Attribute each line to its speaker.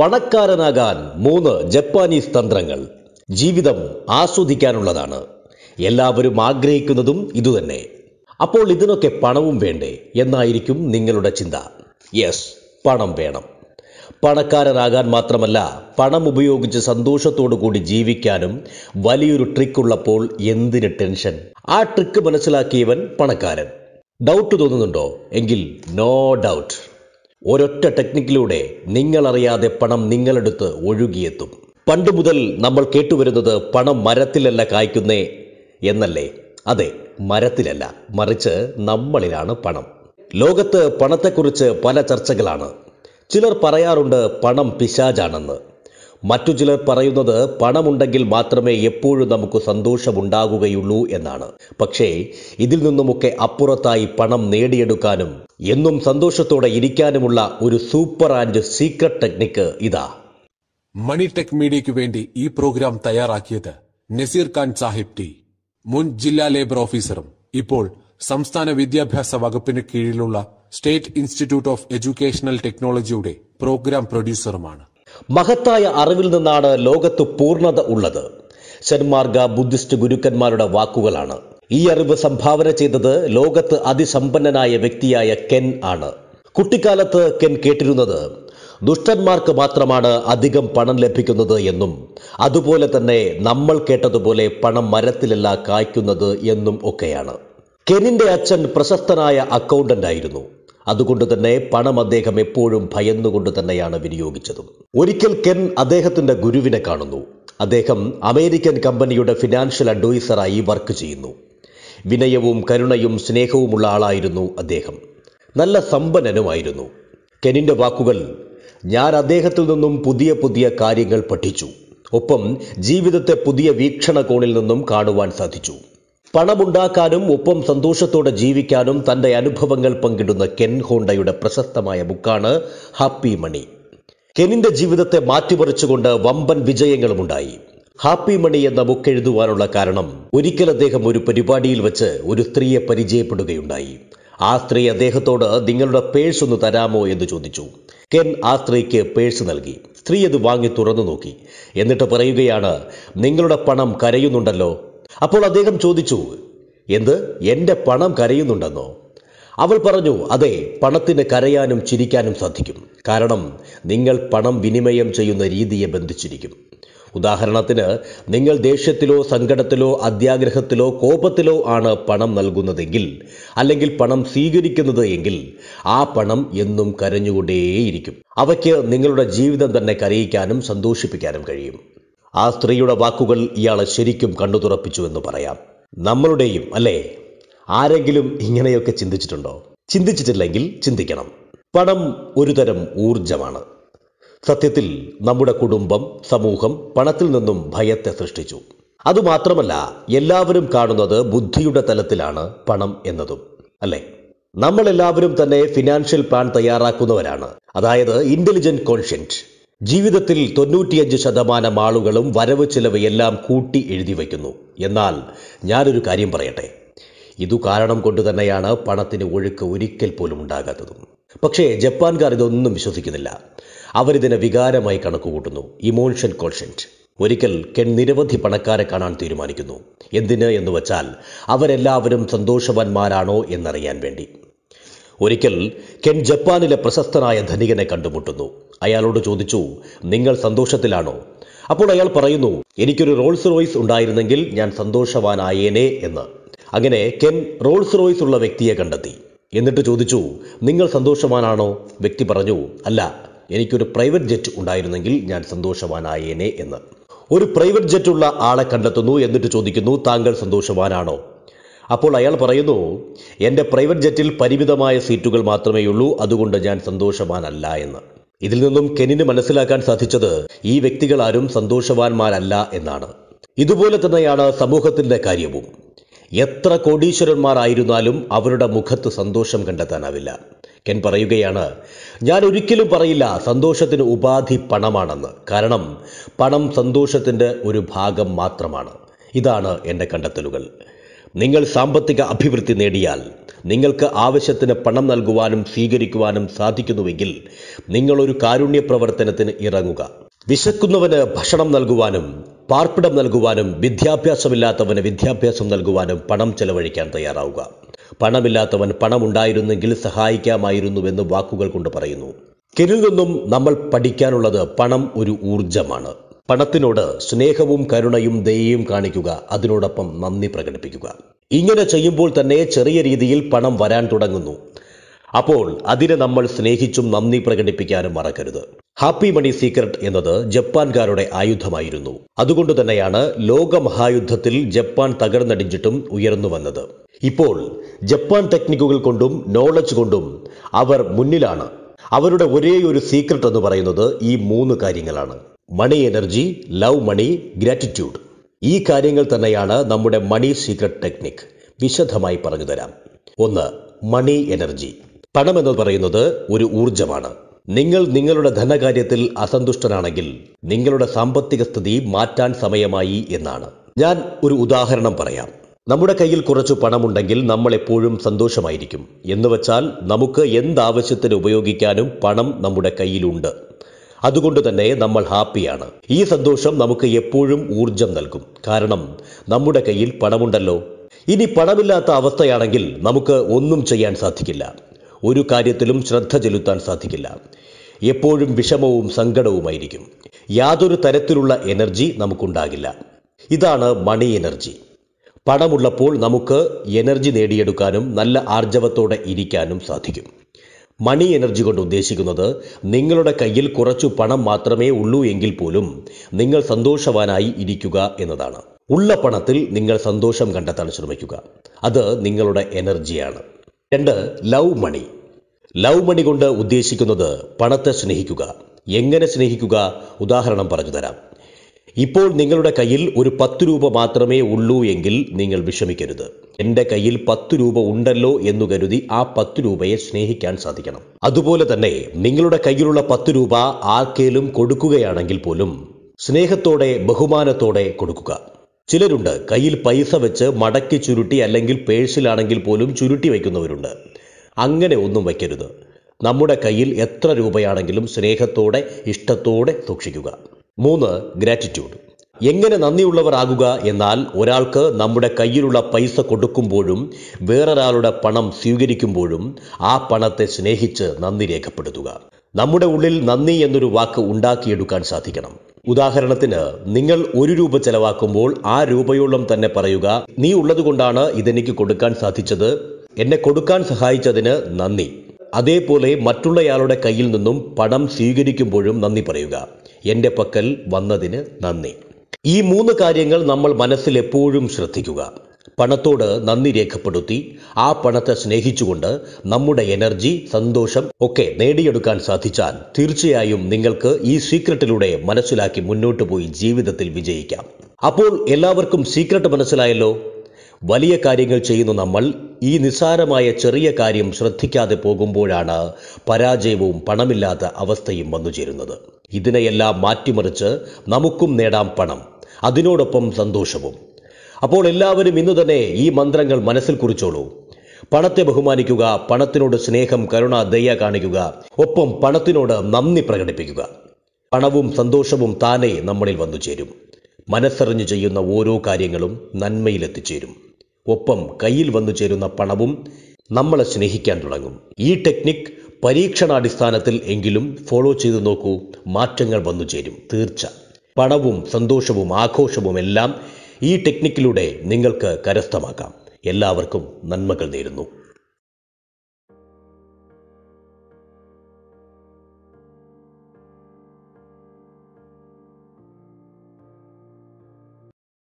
Speaker 1: പണക്കാരനാകാൻ മൂന്ന് ജപ്പാനീസ് തന്ത്രങ്ങൾ ജീവിതം ആസ്വദിക്കാനുള്ളതാണ് എല്ലാവരും ആഗ്രഹിക്കുന്നതും ഇതുതന്നെ അപ്പോൾ ഇതിനൊക്കെ പണവും വേണ്ടേ എന്നായിരിക്കും നിങ്ങളുടെ ചിന്ത യെസ് പണം വേണം പണക്കാരനാകാൻ മാത്രമല്ല പണം ഉപയോഗിച്ച് സന്തോഷത്തോടു കൂടി ജീവിക്കാനും വലിയൊരു ട്രിക്ക് ഉള്ളപ്പോൾ എന്തിന് ടെൻഷൻ ആ ട്രിക്ക് മനസ്സിലാക്കിയവൻ പണക്കാരൻ ഡൗട്ട് തോന്നുന്നുണ്ടോ എങ്കിൽ നോ ഡൗട്ട് ഒരൊറ്റ ടെക്നിക്കിലൂടെ നിങ്ങളറിയാതെ പണം നിങ്ങളെടുത്ത് ഒഴുകിയെത്തും പണ്ട് മുതൽ നമ്മൾ കേട്ടുവരുന്നത് പണം മരത്തിലല്ല കായ്ക്കുന്നേ എന്നല്ലേ അതെ മരത്തിലല്ല മറിച്ച് നമ്മളിലാണ് പണം ലോകത്ത് പണത്തെക്കുറിച്ച് പല ചർച്ചകളാണ് ചിലർ പറയാറുണ്ട് പണം പിശാജാണെന്ന് മറ്റു ചിലർ പറയുന്നത് പണമുണ്ടെങ്കിൽ മാത്രമേ എപ്പോഴും നമുക്ക് സന്തോഷമുണ്ടാകുകയുള്ളൂ എന്നാണ് പക്ഷേ ഇതിൽ നിന്നുമൊക്കെ അപ്പുറത്തായി പണം നേടിയെടുക്കാനും എന്നും സന്തോഷത്തോടെ ഇരിക്കാനുമുള്ള ഒരു സൂപ്പർ ആൻഡ് സീക്രട്ട് ടെക്നിക്ക് ഇതാ മണി ടെക് മീഡിയയ്ക്ക് വേണ്ടി ഈ പ്രോഗ്രാം തയ്യാറാക്കിയത് നസീർ ഖാൻ സാഹിബ് ടി മുൻ ജില്ലാ ലേബർ ഓഫീസറും ഇപ്പോൾ സംസ്ഥാന വിദ്യാഭ്യാസ വകുപ്പിന് കീഴിലുള്ള സ്റ്റേറ്റ് ഇൻസ്റ്റിറ്റ്യൂട്ട് ഓഫ് എഡ്യൂക്കേഷണൽ ടെക്നോളജിയുടെ പ്രോഗ്രാം പ്രൊഡ്യൂസറുമാണ് മഹത്തായ അറിവിൽ നിന്നാണ് ലോകത്ത് പൂർണ്ണത ഉള്ളത് ഷന്മാർഗ ബുദ്ധിസ്റ്റ് ഗുരുക്കന്മാരുടെ വാക്കുകളാണ് ഈ അറിവ് സംഭാവന ചെയ്തത് ലോകത്ത് അതിസമ്പന്നനായ വ്യക്തിയായ കെൻ ആണ് കുട്ടിക്കാലത്ത് കെൻ കേട്ടിരുന്നത് ദുഷ്ടന്മാർക്ക് മാത്രമാണ് അധികം പണം ലഭിക്കുന്നത് എന്നും അതുപോലെ തന്നെ നമ്മൾ കേട്ടതുപോലെ പണം മരത്തിലല്ല കായ്ക്കുന്നത് എന്നും ഒക്കെയാണ് കെനിന്റെ അച്ഛൻ പ്രശസ്തനായ അക്കൗണ്ടന്റ് ആയിരുന്നു അതുകൊണ്ട് തന്നെ പണം അദ്ദേഹം എപ്പോഴും ഭയന്നുകൊണ്ട് തന്നെയാണ് വിനിയോഗിച്ചത് ഒരിക്കൽ കെൻ അദ്ദേഹത്തിന്റെ ഗുരുവിനെ കാണുന്നു അദ്ദേഹം അമേരിക്കൻ കമ്പനിയുടെ ഫിനാൻഷ്യൽ അഡ്വൈസറായി വർക്ക് ചെയ്യുന്നു വിനയവും കരുണയും സ്നേഹവുമുള്ള ആളായിരുന്നു അദ്ദേഹം നല്ല സമ്പന്നനുമായിരുന്നു കെനിന്റെ വാക്കുകൾ ഞാൻ അദ്ദേഹത്തിൽ നിന്നും പുതിയ പുതിയ കാര്യങ്ങൾ പഠിച്ചു ഒപ്പം ജീവിതത്തെ പുതിയ വീക്ഷണകോണിൽ നിന്നും കാണുവാൻ സാധിച്ചു പണമുണ്ടാക്കാനും ഒപ്പം സന്തോഷത്തോടെ ജീവിക്കാനും തൻ്റെ അനുഭവങ്ങൾ പങ്കിടുന്ന കെൻ ഹോണ്ടയുടെ പ്രശസ്തമായ ബുക്കാണ് ഹാപ്പി മണി കെനിൻ്റെ ജീവിതത്തെ മാറ്റിമറിച്ചുകൊണ്ട് വമ്പൻ വിജയങ്ങളുമുണ്ടായി ഹാപ്പി മണി എന്ന ബുക്ക് എഴുതുവാനുള്ള കാരണം ഒരിക്കൽ അദ്ദേഹം ഒരു പരിപാടിയിൽ വെച്ച് ഒരു സ്ത്രീയെ പരിചയപ്പെടുകയുണ്ടായി ആ സ്ത്രീ അദ്ദേഹത്തോട് നിങ്ങളുടെ പേഴ്സ് ഒന്ന് തരാമോ എന്ന് ചോദിച്ചു കെൻ ആ സ്ത്രീക്ക് പേഴ്സ് നൽകി സ്ത്രീ അത് വാങ്ങി തുറന്നു നോക്കി എന്നിട്ട് പറയുകയാണ് നിങ്ങളുടെ പണം കരയുന്നുണ്ടല്ലോ അപ്പോൾ അദ്ദേഹം ചോദിച്ചു എന്ത് എൻ്റെ പണം കരയുന്നുണ്ടെന്നോ അവൾ പറഞ്ഞു അതെ പണത്തിന് കരയാനും ചിരിക്കാനും സാധിക്കും കാരണം നിങ്ങൾ പണം വിനിമയം ചെയ്യുന്ന രീതിയെ ബന്ധിച്ചിരിക്കും ഉദാഹരണത്തിന് നിങ്ങൾ ദേഷ്യത്തിലോ സങ്കടത്തിലോ അത്യാഗ്രഹത്തിലോ കോപത്തിലോ ആണ് പണം നൽകുന്നതെങ്കിൽ അല്ലെങ്കിൽ പണം സ്വീകരിക്കുന്നത് എങ്കിൽ ആ പണം എന്നും കരഞ്ഞുകൊണ്ടേയിരിക്കും അവയ്ക്ക് നിങ്ങളുടെ ജീവിതം തന്നെ കരയിക്കാനും സന്തോഷിപ്പിക്കാനും കഴിയും ആ സ്ത്രീയുടെ വാക്കുകൾ ഇയാളെ ശരിക്കും കണ്ണു തുറപ്പിച്ചു എന്ന് പറയാം നമ്മളുടെയും അല്ലേ ആരെങ്കിലും ഇങ്ങനെയൊക്കെ ചിന്തിച്ചിട്ടുണ്ടോ ചിന്തിച്ചിട്ടില്ലെങ്കിൽ ചിന്തിക്കണം പണം ഒരുതരം ഊർജമാണ് സത്യത്തിൽ നമ്മുടെ കുടുംബം സമൂഹം പണത്തിൽ നിന്നും ഭയത്തെ സൃഷ്ടിച്ചു അതുമാത്രമല്ല എല്ലാവരും കാണുന്നത് ബുദ്ധിയുടെ തലത്തിലാണ് പണം എന്നതും അല്ലേ നമ്മളെല്ലാവരും തന്നെ ഫിനാൻഷ്യൽ പ്ലാൻ തയ്യാറാക്കുന്നവരാണ് അതായത് ഇന്റലിജന്റ് കോൺഷ്യൻറ്റ് ജീവിതത്തിൽ തൊണ്ണൂറ്റിയഞ്ച് ശതമാനം ആളുകളും വരവ് ചിലവ് എല്ലാം കൂട്ടി എഴുതി വയ്ക്കുന്നു എന്നാൽ ഞാനൊരു കാര്യം പറയട്ടെ ഇതു കാരണം കൊണ്ട് തന്നെയാണ് പണത്തിന് ഒഴുക്ക് ഒരിക്കൽ പോലും ഉണ്ടാകാത്തതും പക്ഷേ ജപ്പാൻകാർ ഇതൊന്നും വിശ്വസിക്കുന്നില്ല അവരിതിനെ വികാരമായി കണക്കുകൂട്ടുന്നു ഇമോഷൻ കോൺഷൻറ്റ് ഒരിക്കൽ കെൺ നിരവധി പണക്കാരെ കാണാൻ തീരുമാനിക്കുന്നു എന്തിന് എന്ന് വച്ചാൽ അവരെല്ലാവരും സന്തോഷവാന്മാരാണോ എന്നറിയാൻ വേണ്ടി ഒരിക്കൽ കെൻ ജപ്പാനിലെ പ്രശസ്തനായ ധനികനെ കണ്ടുമുട്ടുന്നു അയാളോട് ചോദിച്ചു നിങ്ങൾ സന്തോഷത്തിലാണോ അപ്പോൾ അയാൾ പറയുന്നു എനിക്കൊരു റോൾസ് റോയ്സ് ഉണ്ടായിരുന്നെങ്കിൽ ഞാൻ സന്തോഷവാനായേനെ എന്ന് അങ്ങനെ കെൻ റോൾസ് റോയ്സ് ഉള്ള വ്യക്തിയെ കണ്ടെത്തി എന്നിട്ട് ചോദിച്ചു നിങ്ങൾ സന്തോഷവാനാണോ വ്യക്തി പറഞ്ഞു അല്ല എനിക്കൊരു പ്രൈവറ്റ് ജെറ്റ് ഉണ്ടായിരുന്നെങ്കിൽ ഞാൻ സന്തോഷവാനായേനെ എന്ന് ഒരു പ്രൈവറ്റ് ജെറ്റ് ഉള്ള ആളെ കണ്ടെത്തുന്നു എന്നിട്ട് ചോദിക്കുന്നു താങ്കൾ സന്തോഷവാനാണോ അപ്പോൾ അയാൾ പറയുന്നു എൻ്റെ പ്രൈവറ്റ് ജെറ്റിൽ പരിമിതമായ സീറ്റുകൾ മാത്രമേ ഉള്ളൂ അതുകൊണ്ട് ഞാൻ സന്തോഷവാനല്ല എന്ന് ഇതിൽ നിന്നും കെനിന് മനസ്സിലാക്കാൻ സാധിച്ചത് ഈ വ്യക്തികളാരും സന്തോഷവാന്മാരല്ല എന്നാണ് ഇതുപോലെ തന്നെയാണ് സമൂഹത്തിന്റെ കാര്യവും എത്ര കോടീശ്വരന്മാരായിരുന്നാലും അവരുടെ മുഖത്ത് സന്തോഷം കണ്ടെത്താനാവില്ല കെൻ പറയുകയാണ് ഞാൻ ഒരിക്കലും പറയില്ല സന്തോഷത്തിന് ഉപാധി പണമാണെന്ന് കാരണം പണം സന്തോഷത്തിൻ്റെ ഒരു ഭാഗം മാത്രമാണ് ഇതാണ് എൻ്റെ കണ്ടെത്തലുകൾ നിങ്ങൾ സാമ്പത്തിക അഭിവൃദ്ധി നേടിയാൽ നിങ്ങൾക്ക് ആവശ്യത്തിന് പണം നൽകുവാനും സ്വീകരിക്കുവാനും സാധിക്കുന്നുവെങ്കിൽ നിങ്ങളൊരു കാരുണ്യ പ്രവർത്തനത്തിന് ഇറങ്ങുക വിശക്കുന്നവന് ഭക്ഷണം നൽകുവാനും പാർപ്പിടം നൽകുവാനും വിദ്യാഭ്യാസമില്ലാത്തവന് വിദ്യാഭ്യാസം നൽകുവാനും പണം ചെലവഴിക്കാൻ തയ്യാറാവുക പണമില്ലാത്തവൻ പണമുണ്ടായിരുന്നെങ്കിൽ സഹായിക്കാമായിരുന്നുവെന്ന് വാക്കുകൾ കൊണ്ട് പറയുന്നു കിരിൽ നിന്നും നമ്മൾ പഠിക്കാനുള്ളത് പണം ഒരു ഊർജമാണ് പണത്തിനോട് സ്നേഹവും കരുണയും ദയയും കാണിക്കുക അതിനോടൊപ്പം നന്ദി പ്രകടിപ്പിക്കുക ഇങ്ങനെ ചെയ്യുമ്പോൾ തന്നെ ചെറിയ രീതിയിൽ പണം വരാൻ തുടങ്ങുന്നു അപ്പോൾ അതിനെ നമ്മൾ സ്നേഹിച്ചും നന്ദി പ്രകടിപ്പിക്കാനും മറക്കരുത് ഹാപ്പി മണി സീക്രട്ട് എന്നത് ജപ്പാൻകാരുടെ ആയുധമായിരുന്നു അതുകൊണ്ട് തന്നെയാണ് ലോകമഹായുദ്ധത്തിൽ ജപ്പാൻ തകർന്നടിഞ്ഞിട്ടും ഉയർന്നു വന്നത് ഇപ്പോൾ ജപ്പാൻ ടെക്നിക്കുകൾ കൊണ്ടും നോളജ് കൊണ്ടും അവർ മുന്നിലാണ് അവരുടെ ഒരേ ഒരു സീക്രട്ട് എന്ന് പറയുന്നത് ഈ മൂന്ന് കാര്യങ്ങളാണ് money energy love money gratitude ഈ കാര്യങ്ങൾ തന്നെയാണ് നമ്മുടെ മണി സീക്രട്ട് ടെക്നിക് വിശദമായി പറഞ്ഞു തരാം ഒന്ന് മണി എനർജി പണം എന്ന് പറയുന്നത് ഒരു ഊർജമാണ് നിങ്ങൾ നിങ്ങളുടെ ധനകാര്യത്തിൽ അസന്തുഷ്ടനാണെങ്കിൽ നിങ്ങളുടെ സാമ്പത്തിക സ്ഥിതി മാറ്റാൻ സമയമായി എന്നാണ് ഞാൻ ഒരു ഉദാഹരണം പറയാം നമ്മുടെ കയ്യിൽ കുറച്ച് പണമുണ്ടെങ്കിൽ നമ്മൾ എപ്പോഴും സന്തോഷമായിരിക്കും എന്ന് വെച്ചാൽ നമുക്ക് എന്താവശ്യത്തിന് ഉപയോഗിക്കാനും പണം നമ്മുടെ കയ്യിലുണ്ട് അതുകൊണ്ട് തന്നെ നമ്മൾ ഹാപ്പിയാണ് ഈ സന്തോഷം നമുക്ക് എപ്പോഴും ഊർജം നൽകും കാരണം നമ്മുടെ കയ്യിൽ പണമുണ്ടല്ലോ ഇനി പണമില്ലാത്ത അവസ്ഥയാണെങ്കിൽ നമുക്ക് ഒന്നും ചെയ്യാൻ സാധിക്കില്ല ഒരു കാര്യത്തിലും ശ്രദ്ധ ചെലുത്താൻ സാധിക്കില്ല എപ്പോഴും വിഷമവും സങ്കടവുമായിരിക്കും യാതൊരു തരത്തിലുള്ള എനർജി നമുക്കുണ്ടാകില്ല ഇതാണ് മണി എനർജി പണമുള്ളപ്പോൾ നമുക്ക് എനർജി നേടിയെടുക്കാനും നല്ല ആർജവത്തോടെ ഇരിക്കാനും സാധിക്കും മണി എനർജി കൊണ്ട് ഉദ്ദേശിക്കുന്നത് നിങ്ങളുടെ കയ്യിൽ കുറച്ചു പണം മാത്രമേ ഉള്ളൂ എങ്കിൽ പോലും നിങ്ങൾ സന്തോഷവാനായി ഇരിക്കുക എന്നതാണ് ഉള്ള പണത്തിൽ നിങ്ങൾ സന്തോഷം കണ്ടെത്താൻ ശ്രമിക്കുക അത് നിങ്ങളുടെ എനർജിയാണ് രണ്ട് ലവ് മണി ലവ് മണി കൊണ്ട് ഉദ്ദേശിക്കുന്നത് പണത്തെ സ്നേഹിക്കുക എങ്ങനെ സ്നേഹിക്കുക ഉദാഹരണം പറഞ്ഞു തരാം ഇപ്പോൾ നിങ്ങളുടെ കയ്യിൽ ഒരു പത്ത് രൂപ മാത്രമേ ഉള്ളൂ എങ്കിൽ നിങ്ങൾ വിഷമിക്കരുത് എൻ്റെ കയ്യിൽ പത്ത് രൂപ ഉണ്ടല്ലോ എന്ന് കരുതി ആ പത്ത് രൂപയെ സ്നേഹിക്കാൻ സാധിക്കണം അതുപോലെ തന്നെ നിങ്ങളുടെ കയ്യിലുള്ള പത്ത് രൂപ ആർക്കേലും കൊടുക്കുകയാണെങ്കിൽ പോലും സ്നേഹത്തോടെ ബഹുമാനത്തോടെ കൊടുക്കുക ചിലരുണ്ട് കയ്യിൽ പൈസ വെച്ച് മടക്കി ചുരുട്ടി അല്ലെങ്കിൽ പേഴ്സിലാണെങ്കിൽ പോലും ചുരുട്ടി വയ്ക്കുന്നവരുണ്ട് അങ്ങനെ ഒന്നും വയ്ക്കരുത് നമ്മുടെ കയ്യിൽ എത്ര രൂപയാണെങ്കിലും സ്നേഹത്തോടെ ഇഷ്ടത്തോടെ സൂക്ഷിക്കുക മൂന്ന് ഗ്രാറ്റിറ്റ്യൂഡ് എങ്ങനെ നന്ദിയുള്ളവരാകുക എന്നാൽ ഒരാൾക്ക് നമ്മുടെ കയ്യിലുള്ള പൈസ കൊടുക്കുമ്പോഴും വേറൊരാളുടെ പണം സ്വീകരിക്കുമ്പോഴും ആ പണത്തെ സ്നേഹിച്ച് നന്ദി രേഖപ്പെടുത്തുക നമ്മുടെ ഉള്ളിൽ നന്ദി എന്നൊരു വാക്ക് ഉണ്ടാക്കിയെടുക്കാൻ സാധിക്കണം ഉദാഹരണത്തിന് നിങ്ങൾ ഒരു രൂപ ചെലവാക്കുമ്പോൾ ആ രൂപയോളം തന്നെ പറയുക നീ ഉള്ളതുകൊണ്ടാണ് ഇതെനിക്ക് കൊടുക്കാൻ സാധിച്ചത് എന്നെ കൊടുക്കാൻ സഹായിച്ചതിന് നന്ദി അതേപോലെ മറ്റുള്ളയാളുടെ കയ്യിൽ നിന്നും പണം സ്വീകരിക്കുമ്പോഴും നന്ദി പറയുക എൻ്റെ പക്കൽ വന്നതിന് നന്ദി ഈ മൂന്ന് കാര്യങ്ങൾ നമ്മൾ മനസ്സിൽ എപ്പോഴും ശ്രദ്ധിക്കുക പണത്തോട് നന്ദി രേഖപ്പെടുത്തി ആ പണത്തെ സ്നേഹിച്ചുകൊണ്ട് നമ്മുടെ എനർജി സന്തോഷം ഒക്കെ നേടിയെടുക്കാൻ സാധിച്ചാൽ തീർച്ചയായും നിങ്ങൾക്ക് ഈ സീക്രട്ടിലൂടെ മനസ്സിലാക്കി മുന്നോട്ട് പോയി ജീവിതത്തിൽ വിജയിക്കാം അപ്പോൾ എല്ലാവർക്കും സീക്രട്ട് മനസ്സിലായല്ലോ വലിയ കാര്യങ്ങൾ ചെയ്യുന്ന നമ്മൾ ഈ നിസ്സാരമായ ചെറിയ കാര്യം ശ്രദ്ധിക്കാതെ പോകുമ്പോഴാണ് പരാജയവും പണമില്ലാത്ത അവസ്ഥയും വന്നുചേരുന്നത് ഇതിനെയെല്ലാം മാറ്റിമറിച്ച് നമുക്കും നേടാം പണം അതിനോടൊപ്പം സന്തോഷവും അപ്പോൾ എല്ലാവരും ഇന്ന് തന്നെ ഈ മന്ത്രങ്ങൾ മനസ്സിൽ കുറിച്ചോളൂ പണത്തെ ബഹുമാനിക്കുക പണത്തിനോട് സ്നേഹം കരുണ ദയ കാണിക്കുക ഒപ്പം പണത്തിനോട് നന്ദി പ്രകടിപ്പിക്കുക പണവും സന്തോഷവും താനേ നമ്മളിൽ വന്നു ചേരും മനസ്സറിഞ്ഞ് ചെയ്യുന്ന ഓരോ കാര്യങ്ങളും നന്മയിലെത്തിച്ചേരും ഒപ്പം കയ്യിൽ വന്നു ചേരുന്ന പണവും നമ്മളെ സ്നേഹിക്കാൻ തുടങ്ങും ഈ ടെക്നിക് പരീക്ഷണാടിസ്ഥാനത്തിൽ എങ്കിലും ഫോളോ ചെയ്തു നോക്കൂ മാറ്റങ്ങൾ വന്നു ചേരും തീർച്ച പണവും സന്തോഷവും ആഘോഷവും എല്ലാം ഈ ടെക്നിക്കിലൂടെ നിങ്ങൾക്ക് കരസ്ഥമാക്കാം എല്ലാവർക്കും നന്മകൾ നേരുന്നു